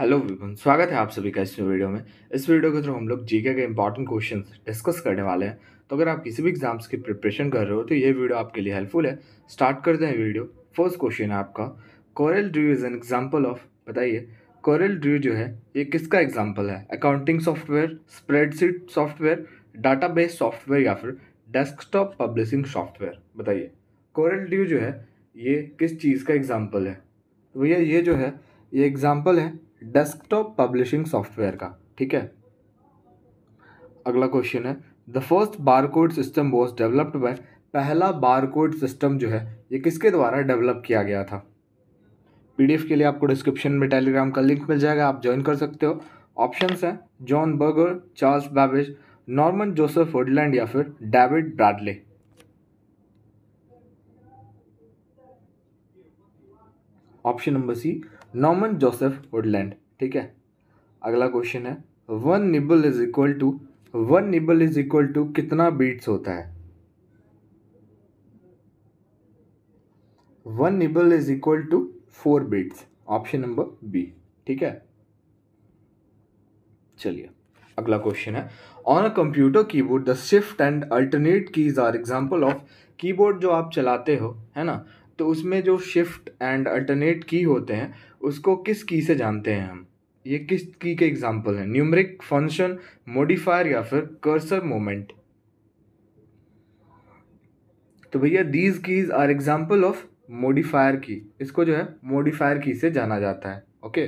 Hello weapon स्वागत है आप सभी का इस वीडियो में इस वीडियो के थ्रू हम लोग जीके के इंपॉर्टेंट क्वेश्चन डिस्कस करने वाले हैं तो अगर आप किसी भी एग्जाम्स की प्रिपरेशन कर रहे हो तो ये वीडियो आपके लिए हेल्पफुल है स्टार्ट करते हैं वीडियो फर्स्ट क्वेश्चन है आपका Corel Draw is an example of बताइए कोरल ड्रू जो है ये किसका एग्जाम्पल है accounting software spreadsheet software data software या फिर डेस्कटॉप पब्लिशिंग सॉफ्टवेयर बताइए कोरल ड्रू जो है ये किस चीज़ का एग्जाम्पल है तो भैया ये जो है ये एग्जाम्पल है डेस्कटॉप पब्लिशिंग सॉफ्टवेयर का ठीक है अगला क्वेश्चन है the first barcode system was developed by पहला बारकोड सिस्टम जो है ये किसके द्वारा डेवलप किया गया था पीडीएफ के लिए आपको डिस्क्रिप्शन में टेलीग्राम का लिंक मिल जाएगा आप ज्वाइन कर सकते हो ऑप्शंस हैं John Berger Charles Babbage Norman Joseph Woodland या फिर David Bradley option number C नॉमन जोसेफ वुडलैंड ठीक है अगला क्वेश्चन है one nibble is equal to one nibble is equal to कितना बीट्स होता है one nibble is equal to four bits option number B ठीक है चलिए अगला क्वेश्चन है on a computer keyboard the shift and alternate keys are example of keyboard जो आप चलाते हो है ना तो उसमें जो शिफ्ट एंड अल्टरनेट की होते हैं उसको किस की से जानते हैं हम ये किस की के एग्जाम्पल हैं न्यूमरिक फंक्शन मोडिफायर या फिर कर्सर मोमेंट तो भैया these keys are example of modifier key इसको जो है मोडिफायर की से जाना जाता है ओके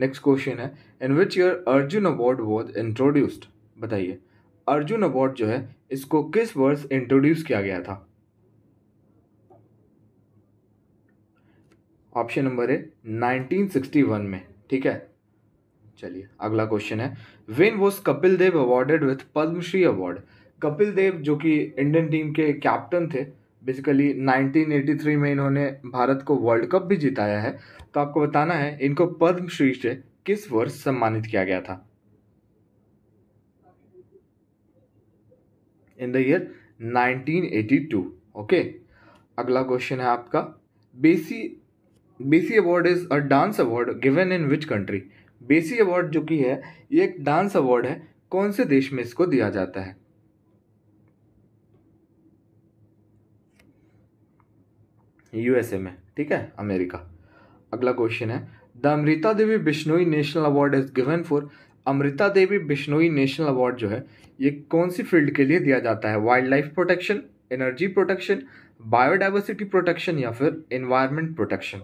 नेक्स्ट क्वेश्चन है in which year Arjun award was introduced बताइए अर्जुन अवार्ड जो है इसको किस वर्ष इंट्रोड्यूस किया गया था ऑप्शन नंबर ए 1961 में ठीक है चलिए अगला क्वेश्चन है when was Kapil Dev awarded with Padmashri award Kapil Dev जो कि इंडियन टीम के कैप्टन थे बेसिकली 1983 में इन्होंने भारत को वर्ल्ड कप भी जिताया है तो आपको बताना है इनको पद्मश्री से किस वर्ष सम्मानित किया गया था in the year 1982 okay okay? अगला क्वेश्चन है आपका Bessie Bessie award is a dance award given in which country Bessie award जो कि है ये एक डांस अवार्ड है कौन से देश में इसको दिया जाता है यूएसए में ठीक है अमेरिका अगला क्वेश्चन है the Amrita Devi Bishnoi national award is given for Amrita Devi Bishnoi national award जो है ये कौन सी फील्ड के लिए दिया जाता है wildlife protection energy protection biodiversity protection या फिर environment protection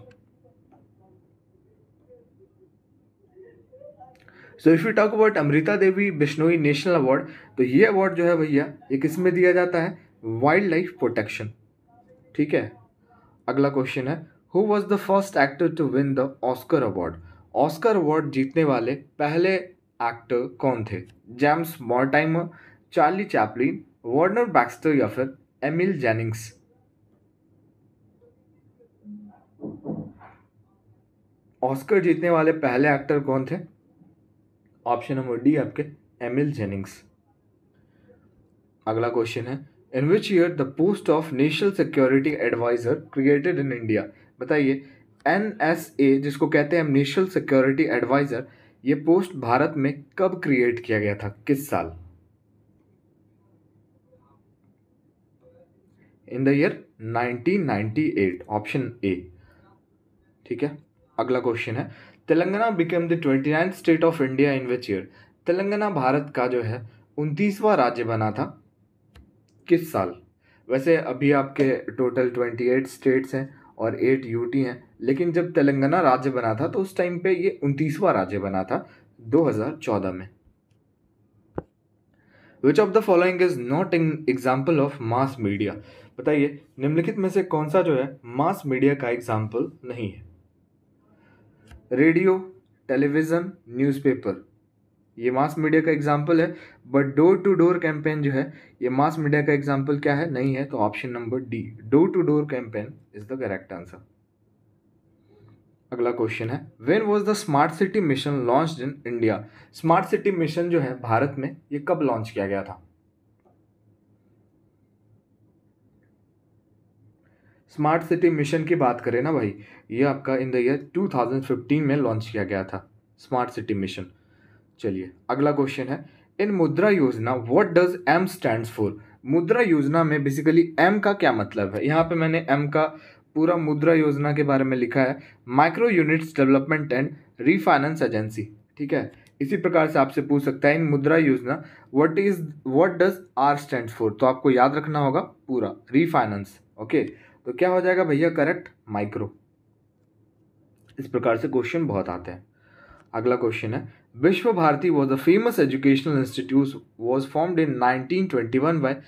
so if you talk about Amrita Devi Bishnoi national award तो ये अवार्ड जो है भैया ये किस में दिया जाता है वाइल्ड लाइफ प्रोटेक्शन ठीक है अगला क्वेश्चन है who was the first actor to win the Oscar award Oscar award जीतने वाले पहले एक्टर कौन थे James Mortimer Charlie Chaplin Warner Baxter या फिर एमिल जेनिंग्स ऑस्कर जीतने वाले पहले एक्टर कौन थे ऑप्शन नंबर डी आपके एम एल जेनिंग्स अगला क्वेश्चन है in which year the post of national security adviser created in India बताइए एन एस ए जिसको कहते हैं नेशनल सिक्योरिटी एडवाइज़र ये पोस्ट भारत में कब क्रिएट किया गया था किस साल in the year 1998 option A ठीक है अगला क्वेश्चन है Telangana become the twenty ninth state of India in which year Telangana Bharat का जो है उनतीसवां राज्य बना था किस साल वैसे अभी आपके टोटल ट्वेंटी एट स्टेट्स हैं और एट यूटी हैं लेकिन जब तेलंगाना राज्य बना था तो उस टाइम पे ये उनतीसवां राज्य बना था 2014 में which of the following is not in example of mass media बताइए निम्नलिखित में से कौन सा जो है मास मीडिया का एग्जाम्पल नहीं है रेडियो टेलीविज़न न्यूज़पेपर ये मास मीडिया का एग्जाम्पल है but door to door campaign जो है ये मास मीडिया का एग्जाम्पल क्या है नहीं है तो option number D door to door campaign is the correct answer अगला क्वेश्चन है when was the smart city mission launch in India smart city mission जो है भारत में ये कब लॉन्च किया गया था स्मार्ट सिटी मिशन की बात करें ना भाई ये आपका इन द ईयर 2015 में लॉन्च किया गया था स्मार्ट सिटी मिशन चलिए अगला क्वेश्चन है in Mudra Yojana what does M stand for Mudra Yojana में बेसिकली एम का क्या मतलब है यहाँ पे मैंने एम का पूरा मुद्रा योजना के बारे में लिखा है micro units development and refinance agency ठीक है इसी प्रकार से आपसे पूछ सकता है in Mudra Yojana what is what does R stand for तो आपको याद रखना होगा पूरा रीफाइनेंस ओके okay? तो क्या हो जाएगा भैया करेक्ट माइक्रो इस प्रकार से क्वेश्चन बहुत आते हैं अगला क्वेश्चन है Vishwa Bharati was a famous educational institute was formed in 1921 by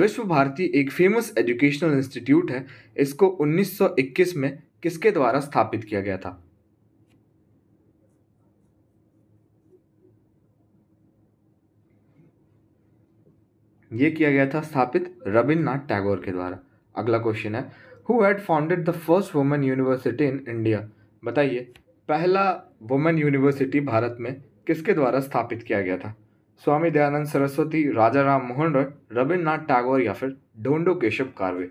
Vishwa Bharati एक फेमस एजुकेशनल इंस्टीट्यूट है इसको 1921 में किसके द्वारा स्थापित किया गया था यह किया गया था स्थापित रविन्द्रनाथ टैगोर के द्वारा अगला क्वेश्चन है who had founded the first women university in India बताइए पहला वुमेन यूनिवर्सिटी भारत में किसके द्वारा स्थापित किया गया था स्वामी दयानंद सरस्वती राजा राम मोहन रॉय रविन्द्रनाथ टैगोर या फिर Dhondo Keshav Karve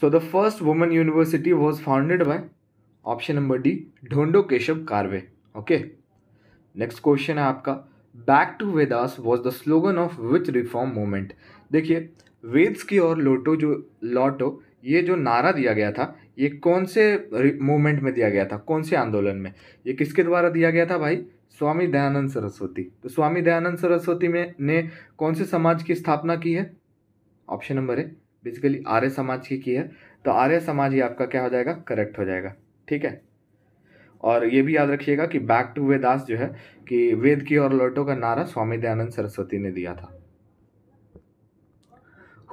so the first women university was founded by option number D Dhondo Keshav Karve okay next question है आपका back to Vedas was the slogan of which reform movement देखिए वेद्स की ओर लोटो जो लौटो ये जो नारा दिया गया था ये कौन से मूवमेंट में दिया गया था कौन से आंदोलन में ये किसके द्वारा दिया गया था भाई स्वामी दयानंद सरस्वती तो स्वामी दयानंद सरस्वती में ने कौन से समाज की स्थापना की है ऑप्शन नंबर है बेसिकली आर्य समाज की की है तो आर्य समाज ही आपका क्या हो जाएगा करेक्ट हो जाएगा ठीक है और ये भी याद रखिएगा कि बैक टू वेदास जो है कि वेद की और लौटो का नारा स्वामी दयानंद सरस्वती ने दिया था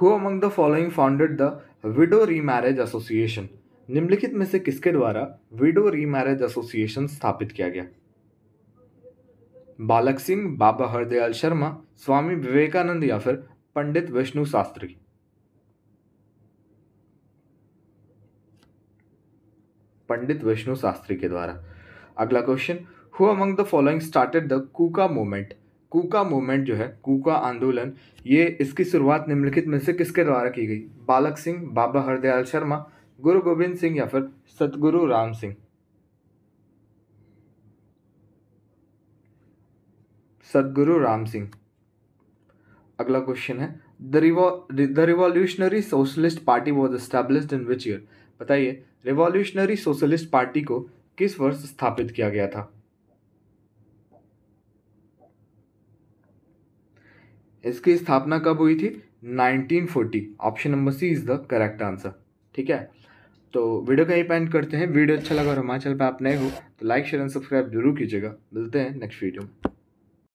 who among the following founded the widow remarriage association निम्नलिखित में से किसके द्वारा विडो रीमैरिज एसोसिएशन स्थापित किया गया बालक सिंह बाबा हरदयाल शर्मा स्वामी विवेकानंद या फिर पंडित विष्णु शास्त्री पंडित विष्णु शास्त्री के द्वारा अगला question who among the following started the Kuka movement Kuka movement जो है कूका आंदोलन ये इसकी शुरुआत निम्नलिखित में से किसके द्वारा की गई बालक सिंह बाबा हरदयाल शर्मा गुरु गोविंद सिंह या फिर सतगुरु राम सिंह सतगुरु राम सिंह अगला क्वेश्चन है द रिवॉ the revolutionary socialist party was established in which year बताइए रिवॉल्यूशनरी सोशलिस्ट पार्टी को किस वर्ष स्थापित किया गया था इसकी स्थापना कब हुई थी 1940 option number C is the correct answer ठीक है तो वीडियो का यही पेंट करते हैं वीडियो अच्छा लगा और हमारे चैनल पर आप नए हो तो लाइक शेयर एंड सब्सक्राइब जरूर कीजिएगा मिलते हैं नेक्स्ट वीडियो में